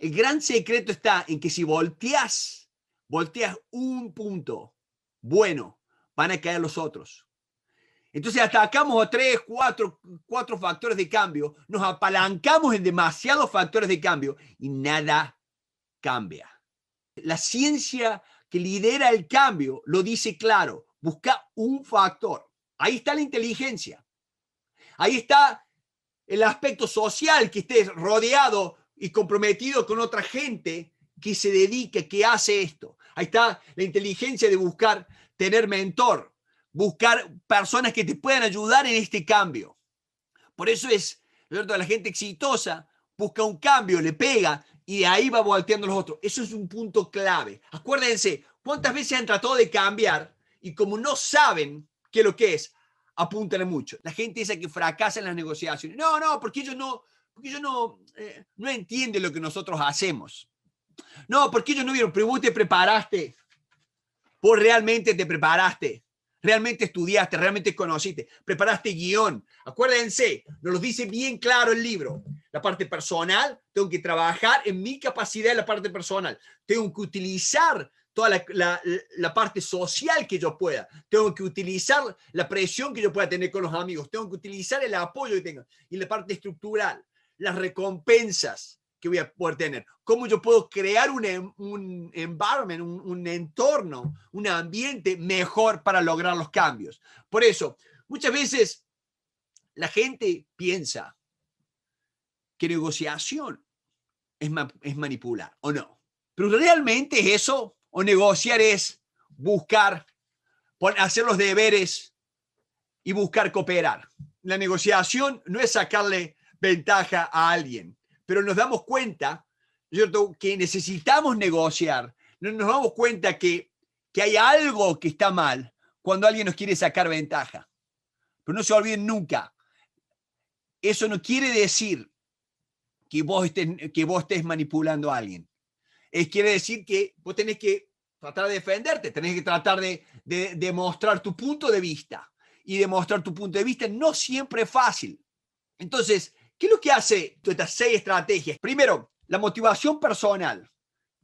El gran secreto está en que si volteas, volteas un punto bueno, van a caer los otros. Entonces atacamos a tres, cuatro, cuatro factores de cambio, nos apalancamos en demasiados factores de cambio y nada cambia. La ciencia que lidera el cambio lo dice claro, busca un factor. Ahí está la inteligencia. Ahí está el aspecto social que estés rodeado y comprometido con otra gente que se dedique, que hace esto. Ahí está la inteligencia de buscar tener mentor, buscar personas que te puedan ayudar en este cambio. Por eso es, ¿verdad? la gente exitosa busca un cambio, le pega y ahí va volteando los otros. Eso es un punto clave. Acuérdense, ¿cuántas veces han tratado de cambiar y como no saben qué es lo que es, apúntale mucho? La gente dice que fracasa en las negociaciones. No, no, porque ellos no, porque ellos no, eh, no entienden lo que nosotros hacemos. No, porque ellos no vieron, pero vos te preparaste, vos realmente te preparaste, realmente estudiaste, realmente conociste, preparaste guión. Acuérdense, nos lo dice bien claro el libro. La parte personal, tengo que trabajar en mi capacidad en la parte personal. Tengo que utilizar toda la, la, parte social que yo pueda. Tengo que utilizar la presión que yo pueda tener con los amigos. Tengo que utilizar el apoyo que tenga Y la parte estructural las recompensas que voy a poder tener, cómo yo puedo crear un, em, un environment, un, entorno, un ambiente mejor para lograr los cambios. Por eso, muchas veces la gente piensa que negociación es, es, manipular o no. Pero realmente eso, o negociar es buscar, hacer los deberes y buscar cooperar. La negociación no es sacarle ventaja a alguien, pero nos damos cuenta, que necesitamos negociar, nos damos cuenta que, hay algo que está mal cuando alguien nos quiere sacar ventaja. Pero no se olviden nunca, eso no quiere decir que vos estés, que vos estés manipulando a alguien. Es, quiere decir que vos tenés que tratar de defenderte, tenés que tratar de, de, tu punto de vista. Y demostrar tu punto de vista no siempre es fácil. Entonces, ¿Qué es lo que hace estas seis estrategias? Primero, la motivación personal,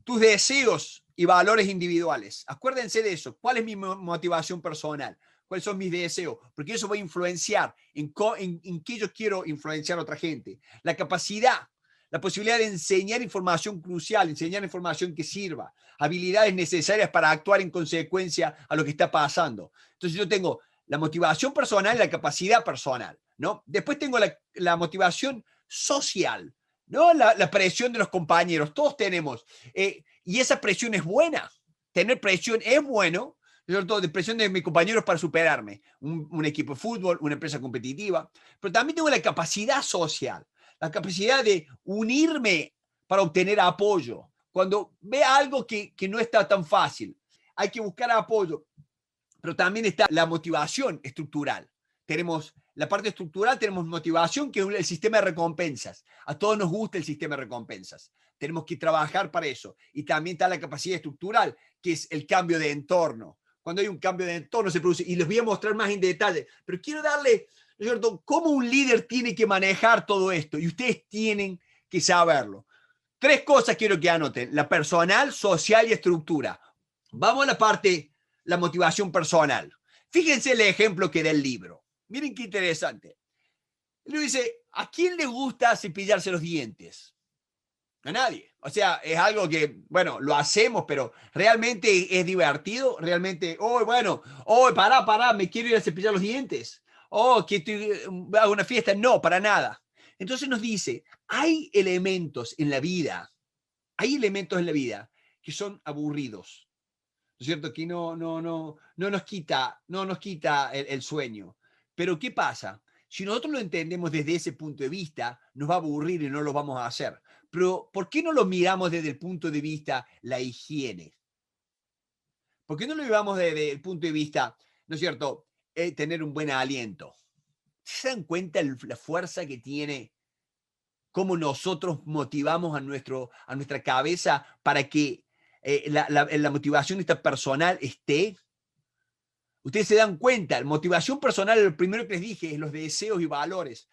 tus deseos y valores individuales. Acuérdense de eso. ¿Cuál es mi motivación personal? ¿Cuáles son mis deseos? Porque eso va a influenciar en, en qué yo quiero influenciar a otra gente. La capacidad, la posibilidad de enseñar información crucial, enseñar información que sirva, habilidades necesarias para actuar en consecuencia a lo que está pasando. Entonces yo tengo la motivación personal y la capacidad personal. ¿no? Después tengo la, motivación social, ¿no? La, presión de los compañeros, todos tenemos. Eh, y esa presión es buena. Tener presión es bueno, sobre todo de presión de mis compañeros para superarme. Un, equipo de fútbol, una empresa competitiva. Pero también tengo la capacidad social, la capacidad de unirme para obtener apoyo. Cuando ve algo que, que no está tan fácil, hay que buscar apoyo. Pero también está la motivación estructural. Tenemos la parte estructural tenemos motivación, que es el sistema de recompensas. A todos nos gusta el sistema de recompensas. Tenemos que trabajar para eso. Y también está la capacidad estructural, que es el cambio de entorno. Cuando hay un cambio de entorno se produce, y les voy a mostrar más en detalle, pero quiero darle, es cierto?, cómo un líder tiene que manejar todo esto. Y ustedes tienen que saberlo. Tres cosas quiero que anoten, la personal, social y estructura. Vamos a la parte, la motivación personal. Fíjense el ejemplo que da el libro. Miren qué interesante. Él dice, ¿a quién le gusta cepillarse los dientes? A nadie. O sea, es algo que, bueno, lo hacemos, pero realmente es divertido, realmente, oh, bueno, oh, pará, pará, me quiero ir a cepillar los dientes. Oh, que estoy mm, una fiesta. No, para nada. Entonces nos dice, hay elementos en la vida, hay elementos en la vida que son aburridos, ¿no es cierto? Que no, no, no, no nos quita, no nos quita el sueño, pero ¿qué pasa? Si nosotros lo entendemos desde ese punto de vista, nos va a aburrir y no lo vamos a hacer. Pero ¿por qué no lo miramos desde el punto de vista la higiene? ¿Por qué no lo miramos desde el punto de vista, ¿no es cierto?, eh, tener un buen aliento. ¿Se dan cuenta la fuerza que tiene cómo nosotros motivamos a, nuestro, a nuestra cabeza para que eh, la, motivación esta personal esté? Ustedes se dan cuenta, la motivación personal, lo primero que les dije, es los deseos y valores.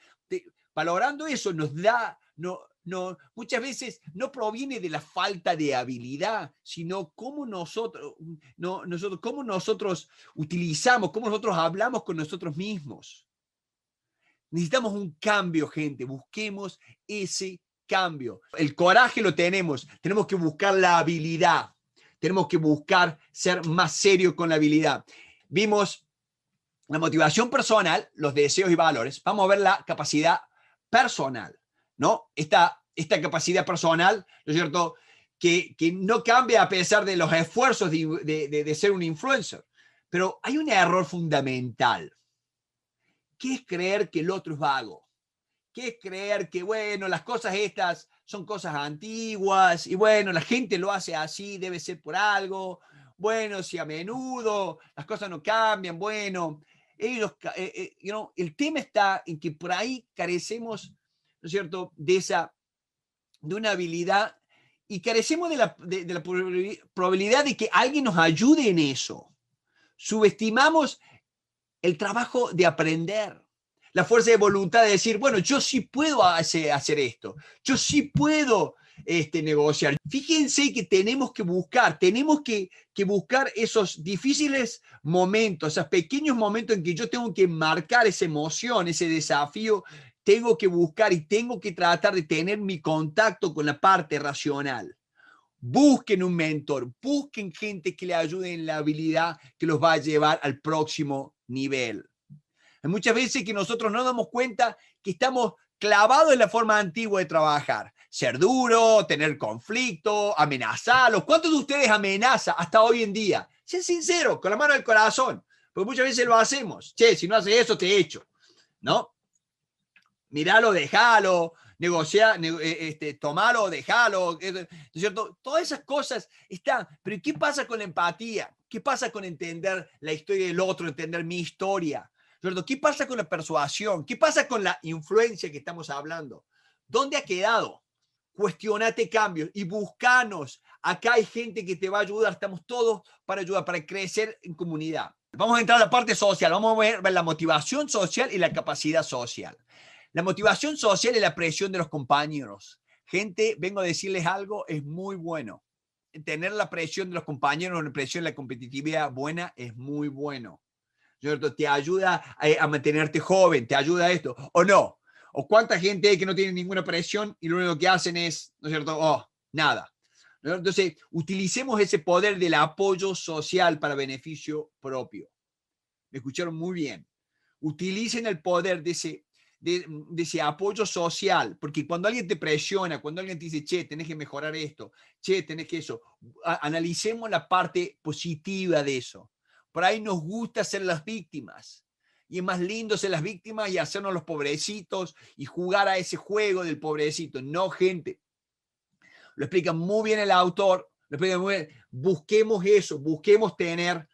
valorando eso nos da, no, no, muchas veces no proviene de la falta de habilidad, sino cómo nosotros, no, nosotros, cómo nosotros utilizamos, cómo nosotros hablamos con nosotros mismos. Necesitamos un cambio, gente. Busquemos ese cambio. El coraje lo tenemos. Tenemos que buscar la habilidad. Tenemos que buscar ser más serio con la habilidad. Vimos la motivación personal, los deseos y valores. Vamos a ver la capacidad personal, ¿no? Esta, esta capacidad personal, ¿no es cierto? Que, no cambia a pesar de los esfuerzos de, ser un influencer. Pero hay un error fundamental, que es creer que el otro es vago, que es creer que, bueno, las cosas estas son cosas antiguas y, bueno, la gente lo hace así, debe ser por algo, bueno, si a menudo las cosas no cambian, bueno, ellos, eh, eh, el tema está en que por ahí carecemos, ¿no es cierto?, de esa, de una habilidad y carecemos de la, de la probabilidad de que alguien nos ayude en eso. Subestimamos el trabajo de aprender la fuerza de voluntad de decir, bueno, yo sí puedo hacer, esto, yo sí puedo este, negociar. Fíjense que tenemos que buscar, tenemos que, que buscar esos difíciles momentos, esos pequeños momentos en que yo tengo que marcar esa emoción, ese desafío, tengo que buscar y tengo que tratar de tener mi contacto con la parte racional. Busquen un mentor, busquen gente que le ayude en la habilidad que los va a llevar al próximo nivel. Hay muchas veces que nosotros no damos cuenta que estamos clavados en la forma antigua de trabajar ser duro, tener conflicto, amenazarlos. ¿Cuántos de ustedes amenaza hasta hoy en día? Sean sincero, con la mano del corazón, porque muchas veces lo hacemos. Che, si no haces eso, te echo, ¿no? Miralo, déjalo, negociar, eh, este, tomalo, déjalo. Eh, ¿no es cierto? Todas esas cosas están, pero ¿qué pasa con la empatía? ¿Qué pasa con entender la historia del otro, entender mi historia? ¿Qué pasa con la persuasión? ¿Qué pasa con la influencia que estamos hablando? ¿Dónde ha quedado? cuestionate cambios y buscanos. Acá hay gente que te va a ayudar, estamos todos para ayudar, para crecer en comunidad. Vamos a entrar a la parte social, vamos a ver la motivación social y la capacidad social. La motivación social es la presión de los compañeros. Gente, vengo a decirles algo, es muy bueno. Tener la presión de los compañeros, la presión de la competitividad buena es muy bueno. ¿Cierto? Te ayuda a, mantenerte joven, te ayuda esto. O no, o cuánta gente hay que no tiene ninguna presión y lo único que hacen es, ¿no es cierto? Oh, nada. Entonces, utilicemos ese poder del apoyo social para beneficio propio. Me escucharon muy bien. Utilicen el poder de ese, de, ese apoyo social, porque cuando alguien te presiona, cuando alguien te dice, che, tenés que mejorar esto, che, tenés que eso, analicemos la parte positiva de eso. Por ahí nos gusta ser las víctimas y más lindo ser las víctimas y hacernos los pobrecitos y jugar a ese juego del pobrecito. No, gente. Lo explica muy bien el autor, lo explica muy Busquemos eso, busquemos tener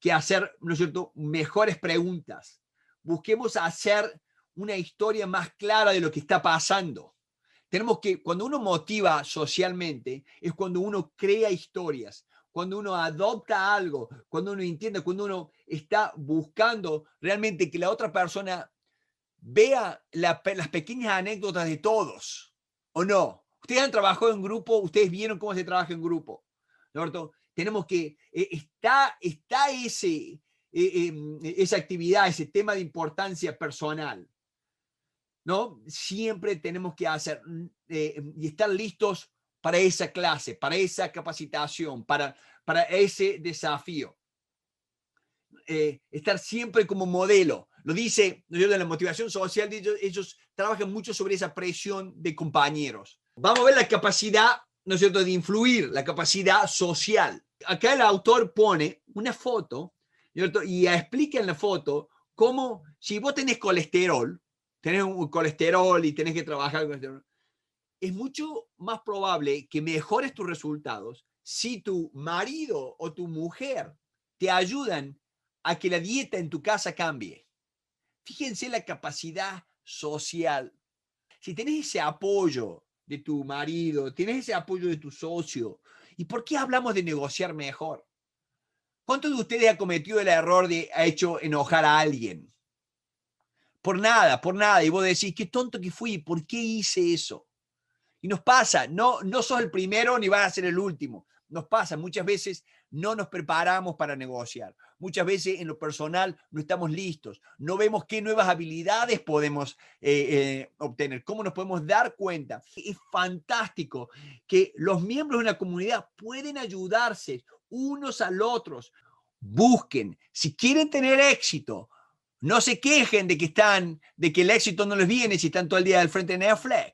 que hacer, ¿no es cierto?, mejores preguntas. Busquemos hacer una historia más clara de lo que está pasando. Tenemos que, cuando uno motiva socialmente, es cuando uno crea historias cuando uno adopta algo, cuando uno entiende, cuando uno está buscando realmente que la otra persona vea las pequeñas anécdotas de todos, ¿o no? Ustedes han trabajado en grupo, ustedes vieron cómo se trabaja en grupo, ¿no? Tenemos que, eh, está, está ese, eh, em, esa actividad, ese tema de importancia personal. ¿no? Siempre tenemos que hacer mm, eh, y estar listos para esa clase, para esa capacitación, para, para ese desafío. Eh, estar siempre como modelo. Lo dice, yo de la motivación social, ellos, trabajan mucho sobre esa presión de compañeros. Vamos a ver la capacidad, ¿no es cierto?, de influir, la capacidad social. Acá el autor pone una foto, y explica en la foto cómo, si vos tenés colesterol, tenés un colesterol y tenés que trabajar con colesterol, es mucho más probable que mejores tus resultados si tu marido o tu mujer te ayudan a que la dieta en tu casa cambie. Fíjense la capacidad social. Si tienes ese apoyo de tu marido, tienes ese apoyo de tu socio, ¿y por qué hablamos de negociar mejor? ¿Cuántos de ustedes ha cometido el error de ha hecho enojar a alguien? Por nada, por nada. Y vos decís, qué tonto que fui, ¿por qué hice eso? Y nos pasa, no, no sos el primero ni vas a ser el último. Nos pasa, muchas veces no nos preparamos para negociar. Muchas veces en lo personal no estamos listos, no vemos qué nuevas habilidades podemos eh, eh, obtener, cómo nos podemos dar cuenta. Es fantástico que los miembros de una comunidad pueden ayudarse unos al otros. Busquen, si quieren tener éxito, no se quejen de que están, de que el éxito no les viene si están todo el día al frente de Netflix.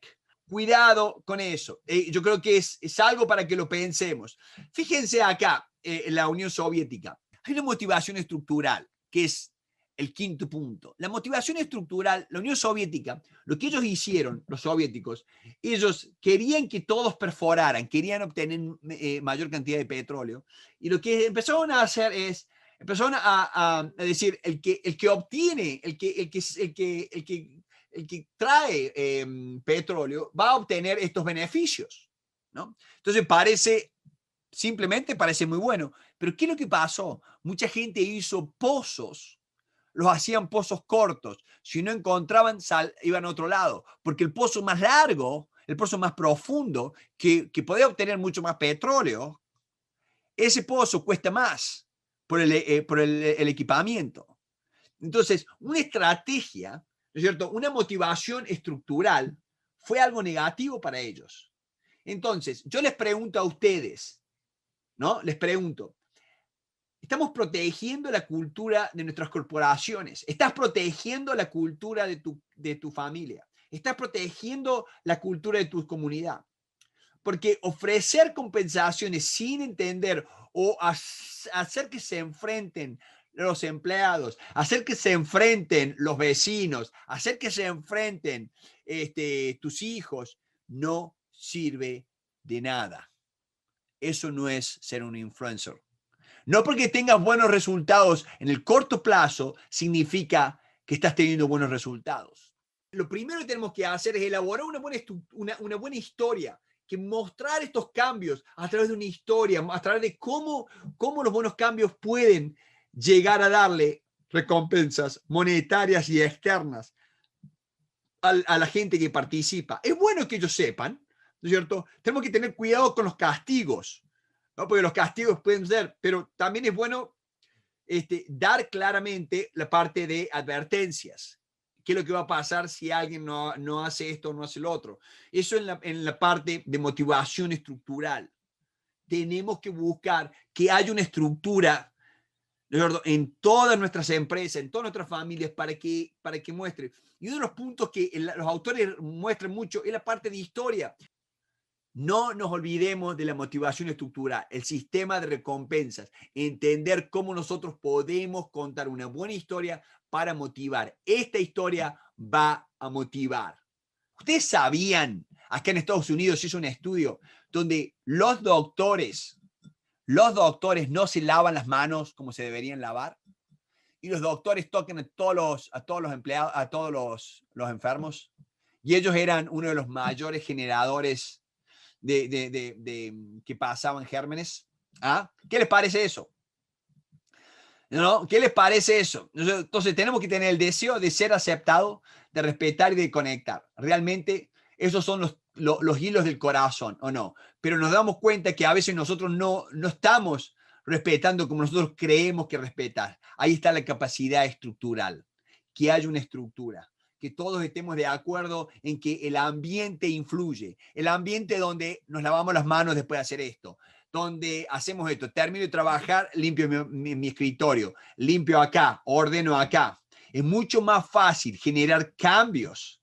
Cuidado con eso. Eh, yo creo que es, algo para que lo pensemos. Fíjense acá, eh, la Unión Soviética. Hay una motivación estructural, que es el quinto punto. La motivación estructural, la Unión Soviética, lo que ellos hicieron, los soviéticos, ellos querían que todos perforaran, querían obtener eh, mayor cantidad de petróleo. Y lo que empezaron a hacer es empezaron a, decir el que el que obtiene el que el que el eh, que trae em, petróleo, va a obtener estos beneficios. ¿no? Entonces parece, simplemente parece muy bueno. Pero ¿qué es lo que pasó? Mucha gente hizo pozos, los hacían pozos cortos. Si no encontraban sal, iban a otro lado, porque el pozo más largo, el pozo más profundo, que, que podía obtener mucho más petróleo, ese pozo cuesta más por eh, por el equipamiento. Entonces, una estrategia es cierto? Una motivación estructural fue algo negativo para ellos. Entonces, yo les pregunto a ustedes, ¿no? Les pregunto, estamos protegiendo la cultura de nuestras corporaciones, estás protegiendo la cultura de tu, de tu familia, estás protegiendo la cultura de tu comunidad. Porque ofrecer compensaciones sin entender o hacer que se enfrenten los empleados, hacer que se enfrenten los vecinos, hacer que se enfrenten este, tus hijos, no sirve de nada. Eso no es ser un influencer. No porque tengas buenos resultados en el corto plazo significa que estás teniendo buenos resultados. Lo primero que tenemos que hacer es elaborar una buena, una, buena historia, que mostrar estos cambios a través de una historia, a través de cómo, cómo los buenos cambios pueden llegar a darle recompensas monetarias y externas a, la gente que participa. Es bueno que ellos sepan, ¿no es cierto? Tenemos que tener cuidado con los castigos, ¿no? Porque los castigos pueden ser, pero también es bueno este, dar claramente la parte de advertencias. ¿Qué es lo que va a pasar si alguien no, hace esto o no hace lo otro? Eso en la, en la parte de motivación estructural. Tenemos que buscar que haya una estructura en todas nuestras empresas, en todas nuestras familias, para que, para que muestre. Y uno de los puntos que los autores muestran mucho es la parte de historia. No nos olvidemos de la motivación estructural, el sistema de recompensas, entender cómo nosotros podemos contar una buena historia para motivar. Esta historia va a motivar. Ustedes sabían, acá en Estados Unidos se hizo un estudio donde los doctores los doctores no se lavan las manos como se deberían lavar y los doctores tocan a todos los, a todos los empleados, a todos los, enfermos. Y ellos eran uno de los mayores generadores de, de, de, que pasaban gérmenes. ¿Ah? ¿Qué les parece eso? ¿No? ¿Qué les parece eso? Entonces tenemos que tener el deseo de ser aceptado, de respetar y de conectar. Realmente esos son los los hilos del corazón, ¿o no? Pero nos damos cuenta que a veces nosotros no, estamos respetando como nosotros creemos que respetar. Ahí está la capacidad estructural, que haya una estructura, que todos estemos de acuerdo en que el ambiente influye, el ambiente donde nos lavamos las manos después de hacer esto, donde hacemos esto, termino de trabajar, limpio mi escritorio, limpio acá, ordeno acá. Es mucho más fácil generar cambios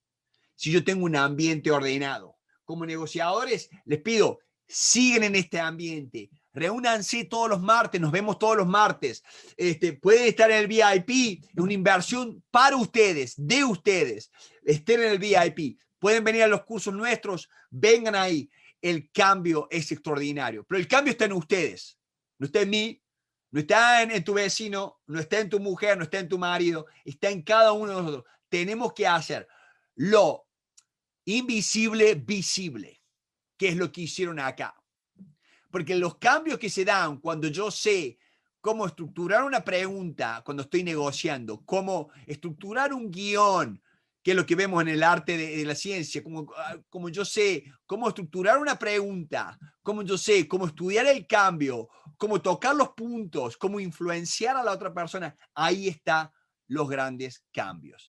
si yo tengo un ambiente ordenado como negociadores, les pido, siguen en este ambiente. Reúnanse todos los martes, nos vemos todos los martes. Este, pueden estar en el VIP, es una inversión para ustedes, de ustedes. Estén en el VIP. Pueden venir a los cursos nuestros, vengan ahí. El cambio es extraordinario, pero el cambio está en ustedes, no está en mí, no está en, tu vecino, no está en tu mujer, no está en tu marido, está en cada uno de nosotros. Tenemos que hacer lo invisible, visible, que es lo que hicieron acá. Porque los cambios que se dan cuando yo sé cómo estructurar una pregunta, cuando estoy negociando, cómo estructurar un guión, que es lo que vemos en el arte de, la ciencia, como, ah, como, yo sé cómo estructurar una pregunta, como yo sé cómo estudiar el cambio, cómo tocar los puntos, cómo influenciar a la otra persona, ahí están los grandes cambios.